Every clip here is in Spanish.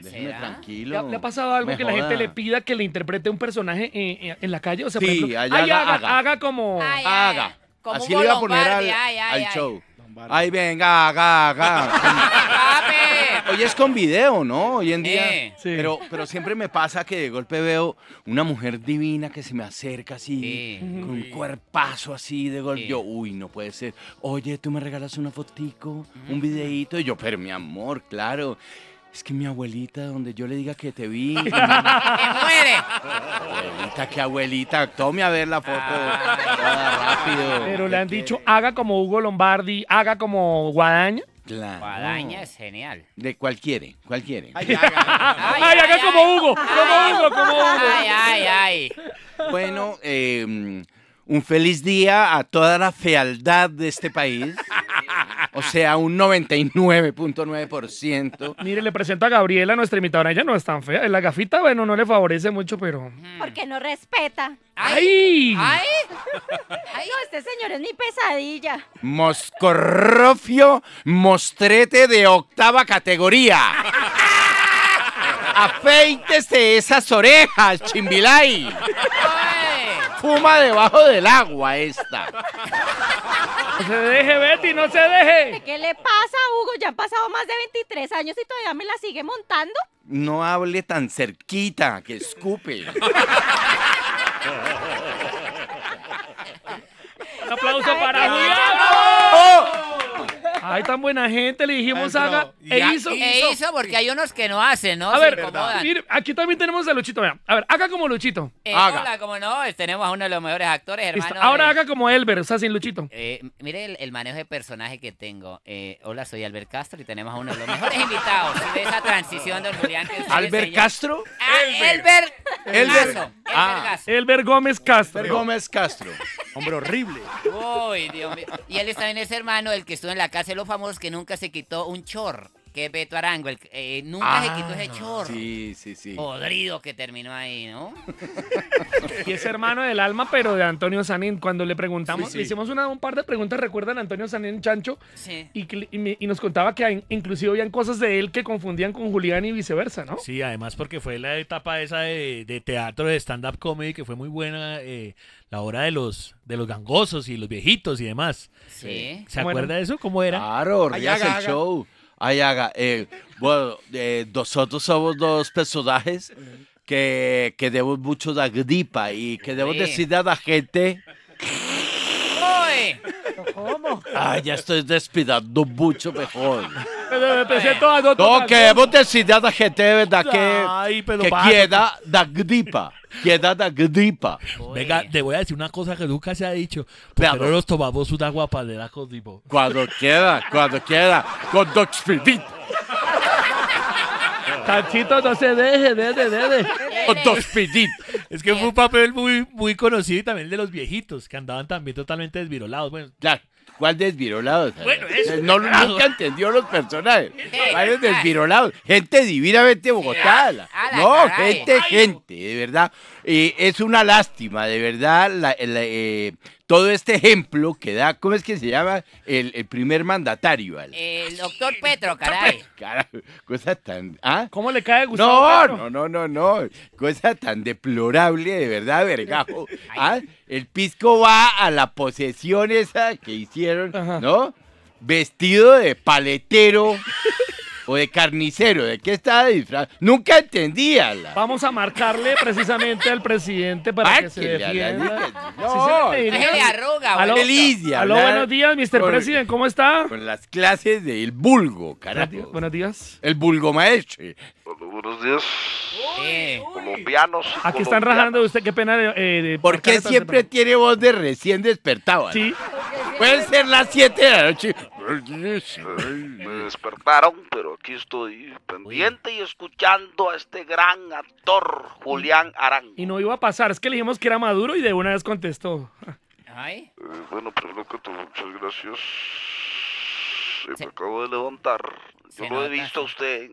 Déjeme tranquilo. ¿Le, ha pasado algo que la gente le pida que le interprete un personaje eh, eh, en, la calle? O sea, haga, haga, como... haga. Así le iba a poner al, show. Ay, venga, haga, haga. Hoy es con video, ¿no? Hoy en día. Eh. Pero, pero siempre me pasa que de golpe veo una mujer divina que se me acerca así, con un cuerpazo así de golpe. Yo, uy, no puede ser. Oye, tú me regalas una fotico, un videíto. Y yo, pero mi amor, claro. Es que mi abuelita, donde yo le diga que te vi. ¡Que muere! Abuelita, qué abuelita. Tome a ver la foto. Ah. Pero le han dicho, haga como Hugo Lombardi, haga como Guadaña. Claro. Guadaña es genial. De cualquiera, cualquiera. Ay, haga, ay, haga como Hugo, como Hugo, como Hugo. Ay, ay, ay. Bueno, em, un feliz día a toda la fealdad de este país. O sea, un 99.9%. Mire, le presento a Gabriela, nuestra imitadora. Ella no es tan fea. La gafita, bueno, no le favorece mucho, pero. Porque no respeta. ¡Ay! ¡Ay! ¡Ay! No, este señor es mi pesadilla. Moscorrofio mostrete de octava categoría. Afeítese esas orejas, chimbilay. Fuma debajo del agua esta. No se deje, Betty, no se deje. ¿Qué le pasa, Hugo? Ya han pasado más de 23 años y todavía me la sigue montando. No hable tan cerquita, que escupe. tan buena gente, le dijimos haga e, e hizo. E hizo porque hay unos que no hacen, ¿no? A ver, aquí también tenemos a Luchito, A ver, haga como Luchito. Eh, haga. Hola, como no, pues tenemos a uno de los mejores actores, hermano. Ahora haga como Elber, o sea, sin Luchito. Eh, mire el, manejo de personaje que tengo. Eh, hola, soy Albert Castro y tenemos a uno de los mejores invitados de esa transición de Julián. ¿Albert Castro? Ah, Ah, Elber Gómez Castro. Gómez Castro. Hombre horrible. Uy, Dios mío. Y él también ese hermano El que estuvo en la cárcel, los famosos que nunca se quitó un chor que Beto Arango, el, eh, nunca se quitó ese ah, chorro. Sí, sí, sí. Podrido que terminó ahí, ¿no? y es hermano del alma, pero de Antonio Sanín. Cuando le preguntamos, le hicimos un par de preguntas, ¿recuerdan a Antonio Sanín Chancho? Sí. Y, nos contaba que inclusive habían cosas de él que confundían con Julián y viceversa, ¿no? Sí, además porque fue la etapa esa de, teatro, de stand-up comedy, que fue muy buena, eh, la hora de los, de los gangosos y los viejitos y demás. Sí. Eh, ¿Se acuerda de eso? ¿Cómo era? Claro, Rías el Show. Ayaga. Eh, bueno, eh, nosotros somos dos personajes que, que debemos mucho la gripa y que debemos decir decirle a la gente ¿Cómo? Ay, ya estoy despidando mucho mejor. Pero no queremos decirle a la gente de verdad que, queda La gripa. Queda la gripa. Venga, te voy a decir una cosa que nunca se ha dicho. Pero no nos tomamos una guapadera con Divo. Cuando quiera, cuando quiera. Con Doc Tachito, no se deje, deje, deje. O dos Es que fue un papel muy, muy conocido y también de los viejitos, que andaban también totalmente desvirolados. Bueno, ¿Cuál desvirolados? Bueno, eso. Pues nunca entendió los personajes. Varios desvirolados. Gente divinamente bogotana. No, gente, gente, de verdad. Y eh, es una lástima, de verdad. La, eh, todo este ejemplo que da, ¿cómo es que se llama? El, primer mandatario. Eh, el doctor ah, Petro, caray. cosa tan... ¿ah? ¿Cómo le cae Gustavo no, No, no, no, no, cosa tan deplorable, de verdad, vergajo. ¿Ah? El pisco va a la posesión esa que hicieron, ¿no? Vestido de paletero. o de carnicero, ¿de qué estaba disfraz? Nunca entendía. Vamos a marcarle precisamente al presidente para que ah, se defienda. La... No, sí, se le arruga. Aló, Aló, buenos días, Mr. President, ¿cómo está? Con las clases del vulgo, carajo. Buenos días. El vulgo maestro. Buenos días. colombianos. Aquí están rajando usted, qué pena. Eh, ¿Por qué siempre tiene voz de recién despertado? Sí. Pueden ser las 7 de la noche despertaron, pero aquí estoy pendiente y escuchando a este gran actor, Julián Arango. Y no iba a pasar, es que le dijimos que era Maduro y de una vez contestó. Ay. Eh, bueno, pues que tú, muchas gracias. Se, me acabo de levantar. Yo lo he visto a usted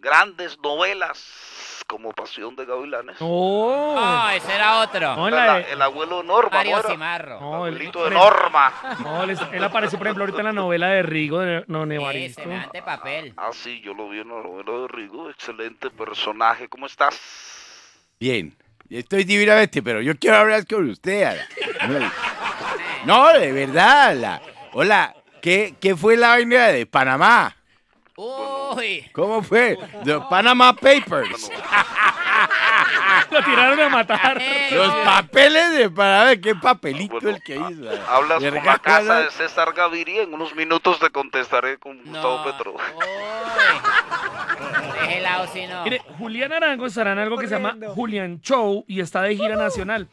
grandes novelas como Pasión de Gavilanes. ¡Oh! ese era otro. el abuelo Norma. Mario Simarro. Cimarro. el abuelito de Norma. él apareció, por ejemplo, ahorita en la novela de Rigo de no, Excelente papel. Ah, sí, yo lo vi en la novela de Rigo. Excelente personaje. ¿Cómo estás? Bien. Estoy divinamente, pero yo quiero hablar con usted. No, de verdad. hola, ¿qué, ¿qué fue la vaina de Panamá? Oh. ¿Cómo fue? The Panama Papers. Lo tiraron a matar. Eh, Los eh. papeles de para ver qué papelito el que hizo. Hablas con la casa de César Gaviria. En unos minutos te contestaré con Gustavo Petro. si no. Mire, Julián Arango estará en algo que se llama Julián Show y está de gira nacional.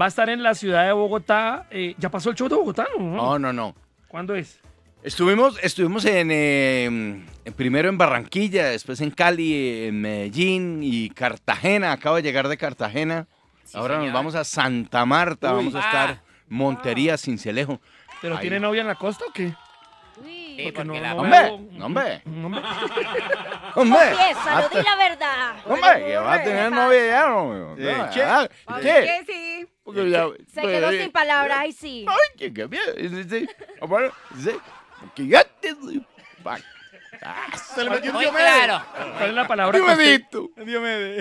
Va a estar en la ciudad de Bogotá. Eh, ¿Ya pasó el show de Bogotá? no, no. no. ¿Cuándo es? Estuvimos, estuvimos em, en, primero en Barranquilla, después en Cali, en Medellín y Cartagena. Acabo de llegar de Cartagena. Ahora nos vamos a Santa Marta, vamos a estar ah. Montería, ah. Cincelejo. ¿Pero tiene novia en la costa o qué? hombre, hombre, hombre, hombre, ah, di la verdad. Hombre, que va a tener novia ya, no, ¿Qué? ¿Qué? sí. se quedó pues, sin palabras y sí. Ay, qué, bien. Sí, sí. Porque ya ah, se le metió Diomedes. Claro. ¿Cuál es la palabra?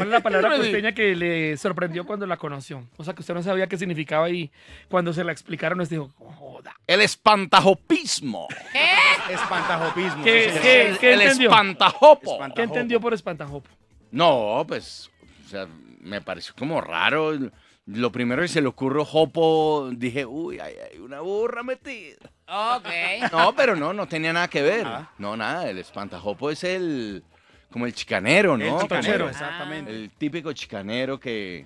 la palabra costeña que le sorprendió cuando la conoció? O sea, que usted no sabía qué significaba y cuando se la explicaron, nos dijo, joda. El espantajopismo. ¿Qué? Espantajopismo. ¿Qué, el entendió? Espantajopo. espantajopo. ¿Qué entendió por espantajopo? No, pues, o sea, me pareció como raro. Lo primero que se le ocurrió Jopo, dije, uy, hay, una burra metida. Ok. No, pero no, no tenía nada que ver. No, nada, el espantajopo es el, como el chicanero, ¿no? El chicanero, exactamente. El típico chicanero que...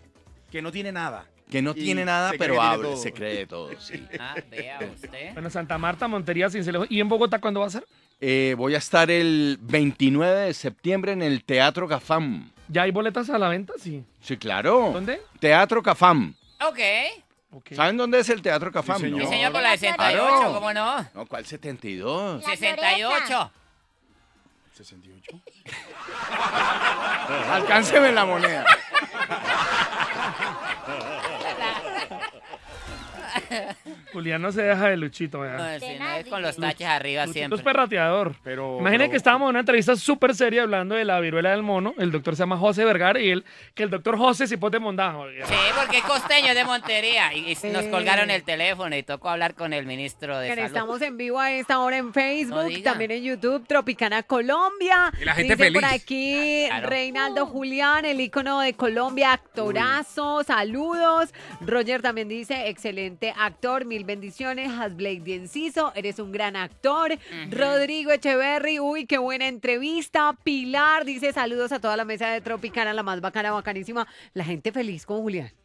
Que no tiene nada. Que no tiene nada, pero abre, se cree de todo, sí. Ah, vea usted. Bueno, Santa Marta, Montería, Cincelejo. ¿Y en Bogotá cuándo va a ser? Eh, voy a estar el 29 de septiembre en el Teatro Gafam. ¿Ya hay boletas a la venta? Sí. Sí, claro. ¿Dónde? Teatro Cafam. Ok. ¿Saben dónde es el Teatro Cafam? Sí, señor, señor con la de 68, ¿cómo no? No, ¿cuál 72? 68. 68. Alcánceme la moneda. Julián no se deja de Luchito. No, no es con los taches arriba Luchito siempre. es perrateador. Pero, Imaginen que estábamos en una entrevista súper seria hablando de la viruela del mono. El doctor se llama José Vergara y él, que el doctor José se pone Mondajo. Sí, porque es costeño de Montería. Y, nos colgaron el teléfono y tocó hablar con el ministro de Estamos en vivo a esta hora en Facebook, también en YouTube, Tropicana Colombia. Y la gente Dice Por aquí, Reinaldo uh. Julián, el ícono de Colombia, actorazo. Saludos. Roger también dice, excelente actor mil bendiciones. Hasblake Enciso, eres un gran actor. Rodrigo Echeverry, uy, qué buena entrevista. Pilar dice saludos a toda la mesa de Tropicana, la más bacana, bacanísima. La gente feliz con Julián.